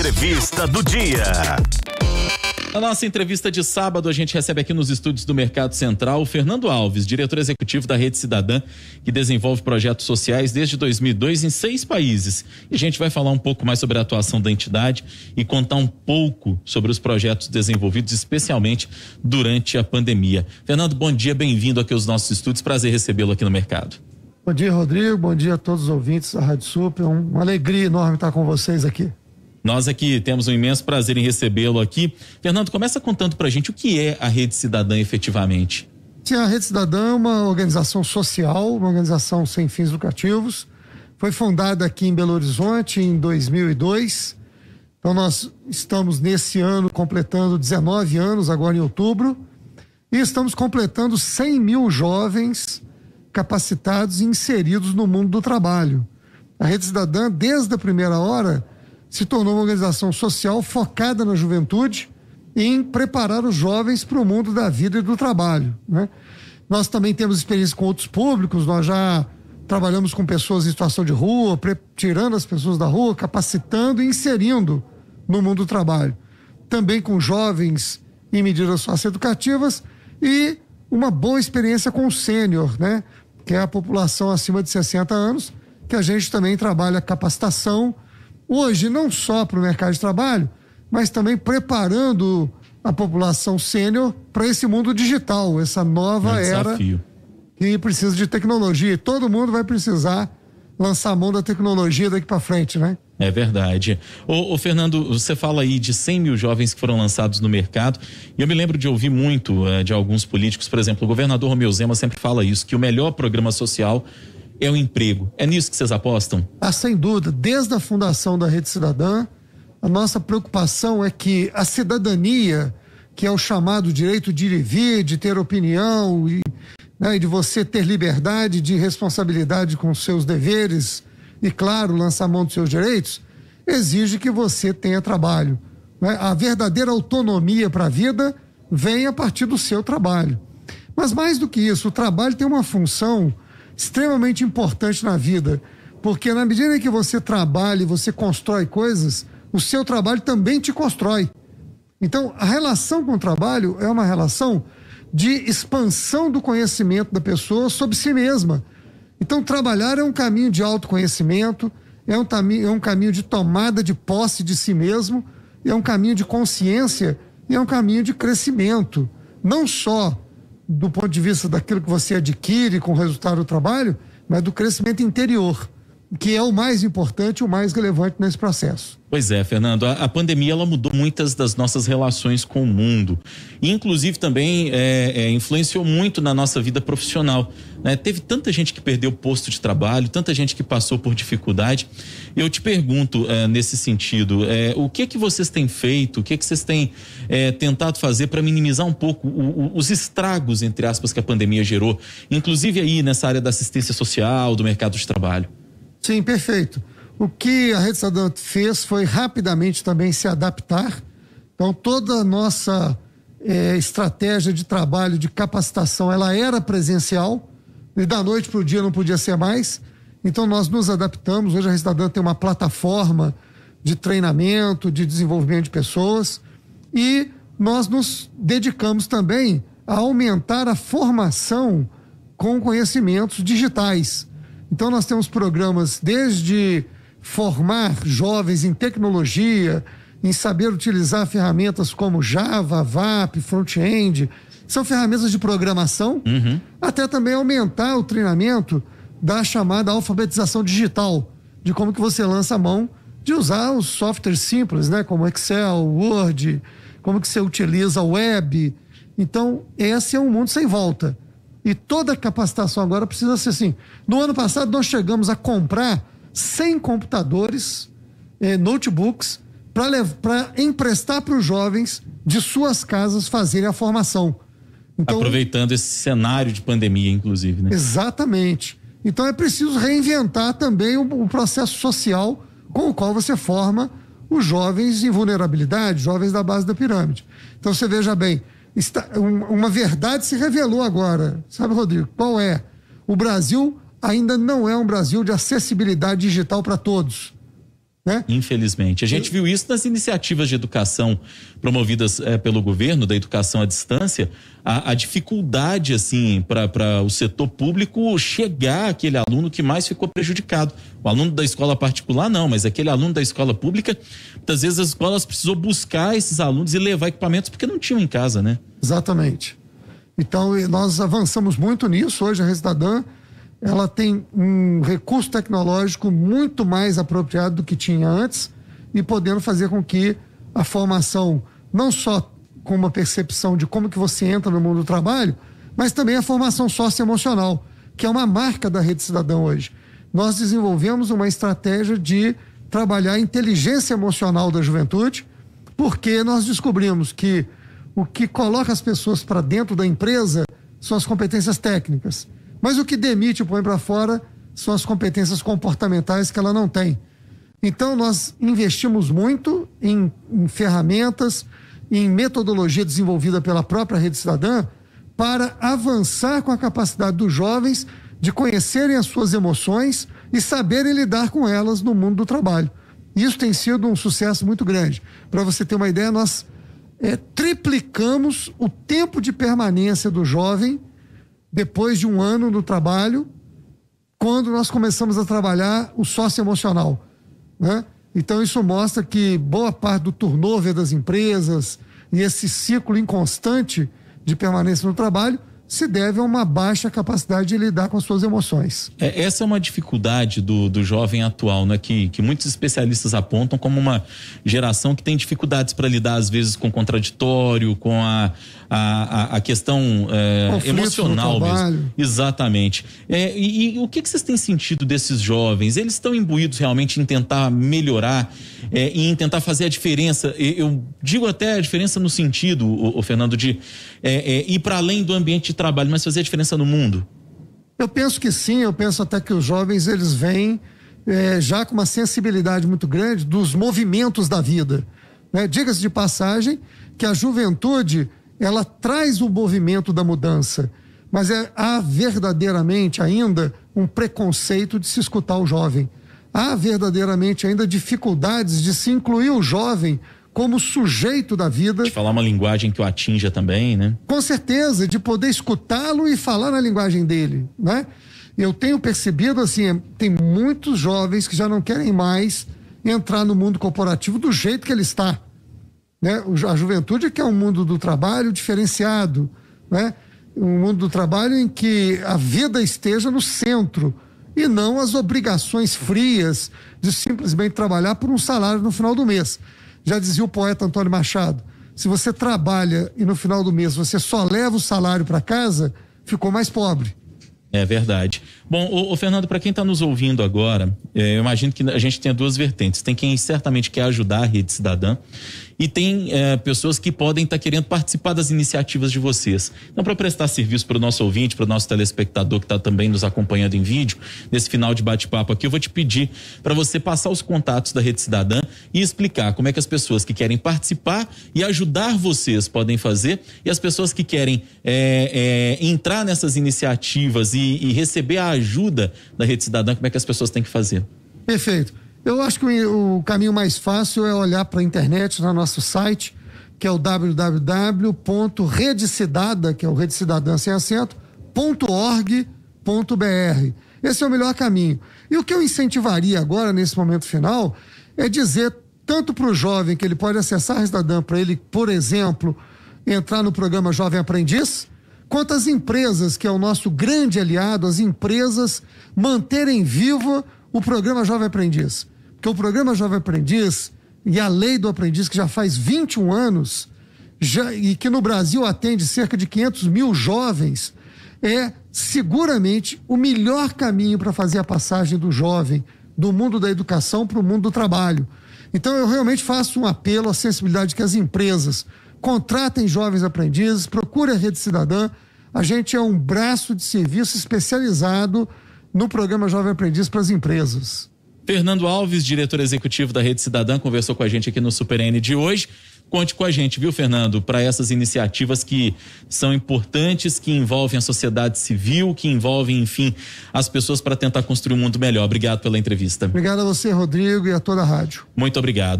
Entrevista do dia. Na nossa entrevista de sábado, a gente recebe aqui nos estúdios do Mercado Central o Fernando Alves, diretor executivo da Rede Cidadã, que desenvolve projetos sociais desde 2002 em seis países. E a gente vai falar um pouco mais sobre a atuação da entidade e contar um pouco sobre os projetos desenvolvidos, especialmente durante a pandemia. Fernando, bom dia, bem-vindo aqui aos nossos estúdios. Prazer recebê-lo aqui no mercado. Bom dia, Rodrigo. Bom dia a todos os ouvintes da Rádio Super. Uma alegria enorme estar com vocês aqui. Nós aqui temos um imenso prazer em recebê-lo aqui. Fernando, começa contando para a gente o que é a Rede Cidadã efetivamente. É a Rede Cidadã é uma organização social, uma organização sem fins lucrativos. Foi fundada aqui em Belo Horizonte em 2002. Então, nós estamos nesse ano completando 19 anos, agora em outubro, e estamos completando 100 mil jovens capacitados e inseridos no mundo do trabalho. A Rede Cidadã, desde a primeira hora, se tornou uma organização social focada na juventude em preparar os jovens para o mundo da vida e do trabalho. Né? Nós também temos experiência com outros públicos, nós já trabalhamos com pessoas em situação de rua, tirando as pessoas da rua, capacitando e inserindo no mundo do trabalho. Também com jovens em medidas socioeducativas e uma boa experiência com o sênior, né? que é a população acima de 60 anos, que a gente também trabalha capacitação, hoje, não só para o mercado de trabalho, mas também preparando a população sênior para esse mundo digital, essa nova é era que precisa de tecnologia. E todo mundo vai precisar lançar a mão da tecnologia daqui para frente, né? É verdade. Ô, ô, Fernando, você fala aí de 100 mil jovens que foram lançados no mercado. E eu me lembro de ouvir muito uh, de alguns políticos, por exemplo, o governador Romeu Zema sempre fala isso, que o melhor programa social é o emprego. É nisso que vocês apostam? Ah, sem dúvida. Desde a fundação da Rede Cidadã, a nossa preocupação é que a cidadania, que é o chamado direito de ir e vir, de ter opinião e, né, e de você ter liberdade de responsabilidade com seus deveres e, claro, lançar mão dos seus direitos, exige que você tenha trabalho. Né? A verdadeira autonomia para a vida vem a partir do seu trabalho. Mas mais do que isso, o trabalho tem uma função extremamente importante na vida, porque na medida em que você trabalha e você constrói coisas, o seu trabalho também te constrói. Então, a relação com o trabalho é uma relação de expansão do conhecimento da pessoa sobre si mesma. Então, trabalhar é um caminho de autoconhecimento, é um, é um caminho de tomada de posse de si mesmo, é um caminho de consciência e é um caminho de crescimento, não só do ponto de vista daquilo que você adquire com o resultado do trabalho, mas do crescimento interior que é o mais importante, o mais relevante nesse processo. Pois é, Fernando, a, a pandemia ela mudou muitas das nossas relações com o mundo, inclusive também é, é, influenciou muito na nossa vida profissional. Né? Teve tanta gente que perdeu posto de trabalho, tanta gente que passou por dificuldade. Eu te pergunto é, nesse sentido, é, o que é que vocês têm feito, o que é que vocês têm tentado fazer para minimizar um pouco o, o, os estragos entre aspas que a pandemia gerou, inclusive aí nessa área da assistência social, do mercado de trabalho? Sim, perfeito. O que a Rede Estadual fez foi rapidamente também se adaptar. Então, toda a nossa é, estratégia de trabalho, de capacitação, ela era presencial, e da noite para o dia não podia ser mais. Então, nós nos adaptamos. Hoje, a Rede Estadual tem uma plataforma de treinamento, de desenvolvimento de pessoas, e nós nos dedicamos também a aumentar a formação com conhecimentos digitais. Então, nós temos programas desde formar jovens em tecnologia, em saber utilizar ferramentas como Java, VAP, front-end, são ferramentas de programação, uhum. até também aumentar o treinamento da chamada alfabetização digital, de como que você lança a mão de usar os softwares simples, né, como Excel, Word, como que você utiliza a web. Então, esse é um mundo sem volta. E toda capacitação agora precisa ser assim. No ano passado, nós chegamos a comprar 100 computadores, eh, notebooks, para emprestar para os jovens de suas casas fazerem a formação. Então, Aproveitando esse cenário de pandemia, inclusive. Né? Exatamente. Então é preciso reinventar também o, o processo social com o qual você forma os jovens em vulnerabilidade, jovens da base da pirâmide. Então você veja bem, está, uma verdade se revelou agora. Sabe, Rodrigo? Qual é? O Brasil ainda não é um Brasil de acessibilidade digital para todos. Né? Infelizmente. A gente viu isso nas iniciativas de educação promovidas é, pelo governo, da educação à distância, a, a dificuldade, assim, para o setor público chegar àquele aluno que mais ficou prejudicado. O aluno da escola particular, não, mas aquele aluno da escola pública, muitas vezes as escolas precisou buscar esses alunos e levar equipamentos porque não tinham em casa, né? Exatamente. Então, nós avançamos muito nisso. Hoje, a Residadan ela tem um recurso tecnológico muito mais apropriado do que tinha antes e podendo fazer com que a formação não só com uma percepção de como que você entra no mundo do trabalho, mas também a formação socioemocional, que é uma marca da Rede Cidadão hoje. Nós desenvolvemos uma estratégia de trabalhar a inteligência emocional da juventude, porque nós descobrimos que o que coloca as pessoas para dentro da empresa são as competências técnicas. Mas o que demite e põe para fora são as competências comportamentais que ela não tem. Então, nós investimos muito em, em ferramentas, em metodologia desenvolvida pela própria Rede Cidadã, para avançar com a capacidade dos jovens de conhecerem as suas emoções e saberem lidar com elas no mundo do trabalho. Isso tem sido um sucesso muito grande. Para você ter uma ideia, nós é, triplicamos o tempo de permanência do jovem depois de um ano no trabalho, quando nós começamos a trabalhar o sócio emocional. Né? Então, isso mostra que boa parte do turnover das empresas e esse ciclo inconstante de permanência no trabalho se deve a uma baixa capacidade de lidar com as suas emoções. É, essa é uma dificuldade do, do jovem atual, né? Que, que muitos especialistas apontam como uma geração que tem dificuldades para lidar, às vezes, com o contraditório, com a, a, a questão é, emocional mesmo. Exatamente. É, e, e, o que, que vocês têm sentido desses jovens? Eles estão imbuídos realmente em tentar melhorar, é, em tentar fazer a diferença. Eu digo até a diferença no sentido, o, o Fernando, de é, é, ir para além do ambiente trabalho, mas fazer a diferença no mundo? Eu penso que sim, eu penso até que os jovens eles vêm é, já com uma sensibilidade muito grande dos movimentos da vida. Né? Diga-se de passagem que a juventude ela traz o movimento da mudança, mas é, há verdadeiramente ainda um preconceito de se escutar o jovem. Há verdadeiramente ainda dificuldades de se incluir o jovem como sujeito da vida. De falar uma linguagem que o atinja também, né? Com certeza, de poder escutá-lo e falar na linguagem dele, né? Eu tenho percebido, assim, é, tem muitos jovens que já não querem mais entrar no mundo corporativo do jeito que ele está. Né? A juventude que é um mundo do trabalho diferenciado, né? um mundo do trabalho em que a vida esteja no centro e não as obrigações frias de simplesmente trabalhar por um salário no final do mês. Já dizia o poeta Antônio Machado: se você trabalha e no final do mês você só leva o salário para casa, ficou mais pobre. É verdade. Bom, o, Fernando, para quem está nos ouvindo agora, é, eu imagino que a gente tem duas vertentes. Tem quem certamente quer ajudar a rede cidadã e tem é, pessoas que podem estar tá querendo participar das iniciativas de vocês. Então, para prestar serviço para o nosso ouvinte, para o nosso telespectador que está também nos acompanhando em vídeo, nesse final de bate-papo aqui, eu vou te pedir para você passar os contatos da Rede Cidadã e explicar como é que as pessoas que querem participar e ajudar vocês podem fazer e as pessoas que querem é, é, entrar nessas iniciativas e, e receber a ajuda da Rede Cidadã, como é que as pessoas têm que fazer. Perfeito. Eu acho que o caminho mais fácil é olhar para a internet, no nosso site, que é o www.redecidada, que é o Rede Cidadã sem acento, .org.br. Esse é o melhor caminho. E o que eu incentivaria agora, nesse momento final, é dizer tanto para o jovem que ele pode acessar a Cidadã para ele, por exemplo, entrar no programa Jovem Aprendiz, quanto as empresas, que é o nosso grande aliado, as empresas manterem viva o programa Jovem Aprendiz. Porque o programa Jovem Aprendiz e a lei do aprendiz, que já faz 21 anos, já, e que no Brasil atende cerca de 500 mil jovens, é seguramente o melhor caminho para fazer a passagem do jovem do mundo da educação para o mundo do trabalho. Então, eu realmente faço um apelo à sensibilidade que as empresas contratem jovens aprendizes, procure a Rede Cidadã. A gente é um braço de serviço especializado no programa Jovem Aprendiz para as empresas. Fernando Alves, diretor executivo da Rede Cidadã, conversou com a gente aqui no Super N de hoje. Conte com a gente, viu, Fernando, para essas iniciativas que são importantes, que envolvem a sociedade civil, que envolvem, enfim, as pessoas para tentar construir um mundo melhor. Obrigado pela entrevista. Obrigado a você, Rodrigo, e a toda a rádio. Muito obrigado.